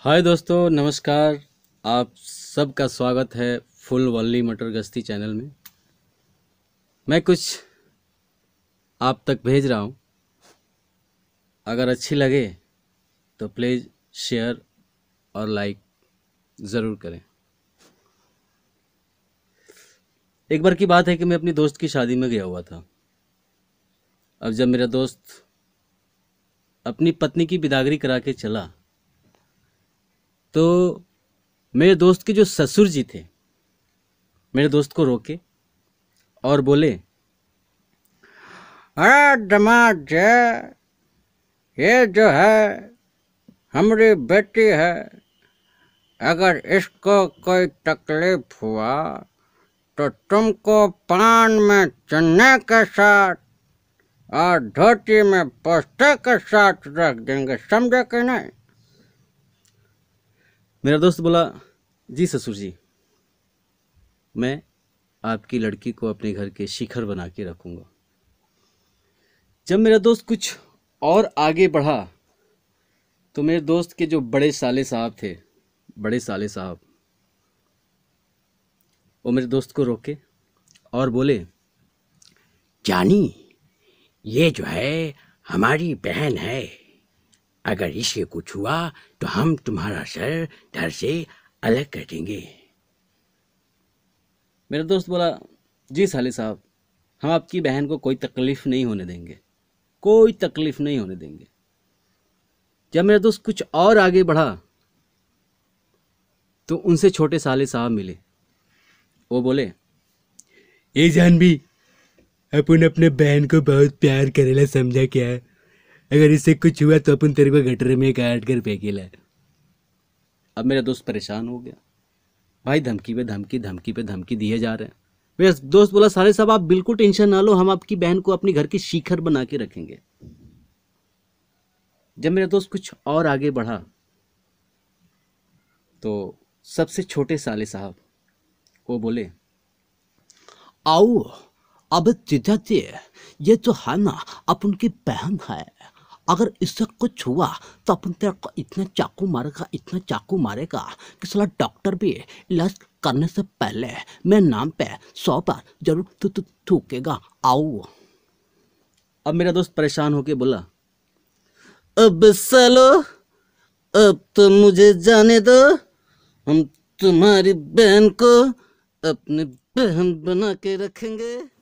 हाय दोस्तों नमस्कार आप सबका स्वागत है फुल वल्ली मटर गश्ती चैनल में मैं कुछ आप तक भेज रहा हूँ अगर अच्छी लगे तो प्लीज़ शेयर और लाइक ज़रूर करें एक बार की बात है कि मैं अपनी दोस्त की शादी में गया हुआ था अब जब मेरा दोस्त अपनी पत्नी की बिदागरी करा के चला तो मेरे दोस्त के जो ससुर जी थे मेरे दोस्त को रोके और बोले अरे दमाद ये जो है हमारी बेटी है अगर इसको कोई तकलीफ हुआ तो तुमको पान में चने के साथ और धोती में पोस्टे के साथ रख देंगे समझे कि नहीं मेरा दोस्त बोला जी ससुर जी मैं आपकी लड़की को अपने घर के शिखर बना के रखूँगा जब मेरा दोस्त कुछ और आगे बढ़ा तो मेरे दोस्त के जो बड़े साले साहब थे बड़े साले साहब वो मेरे दोस्त को रोके और बोले जानी ये जो है हमारी बहन है अगर इसे कुछ हुआ तो हम तुम्हारा सर घर से अलग कर देंगे मेरा दोस्त बोला जी साले साहब हम आपकी बहन को कोई तकलीफ़ नहीं होने देंगे कोई तकलीफ़ नहीं होने देंगे जब मेरा दोस्त कुछ और आगे बढ़ा तो उनसे छोटे साले साहब मिले वो बोले ए जानवी अपन अपने बहन को बहुत प्यार करेला समझा क्या है अगर इससे कुछ हुआ तो अपन तेरे को गटर में काट कर फेंकेला अब मेरा दोस्त परेशान हो गया भाई धमकी पे धमकी धमकी पे धमकी दिए जा रहे हैं मेरा दोस्त बोला सारे साहब आप बिल्कुल टेंशन ना लो हम आपकी बहन को अपने घर की शिखर बना के रखेंगे जब मेरा दोस्त कुछ और आगे बढ़ा तो सबसे छोटे साले साहब वो बोले आओ अब जीजा ये तो है ना अपन की बहन है अगर इससे कुछ हुआ तो अपन तेरे को इतना चाकू मारेगा इतना चाकू मारेगा कि सला डॉक्टर भी इलाज करने से पहले मैं नाम पे सौ बार जरूर तू तू थूकेगा आओ अब मेरा दोस्त परेशान होके बोला अब सलो अब तो मुझे जाने दो हम तुम्हारी बहन को अपनी बहन बना के रखेंगे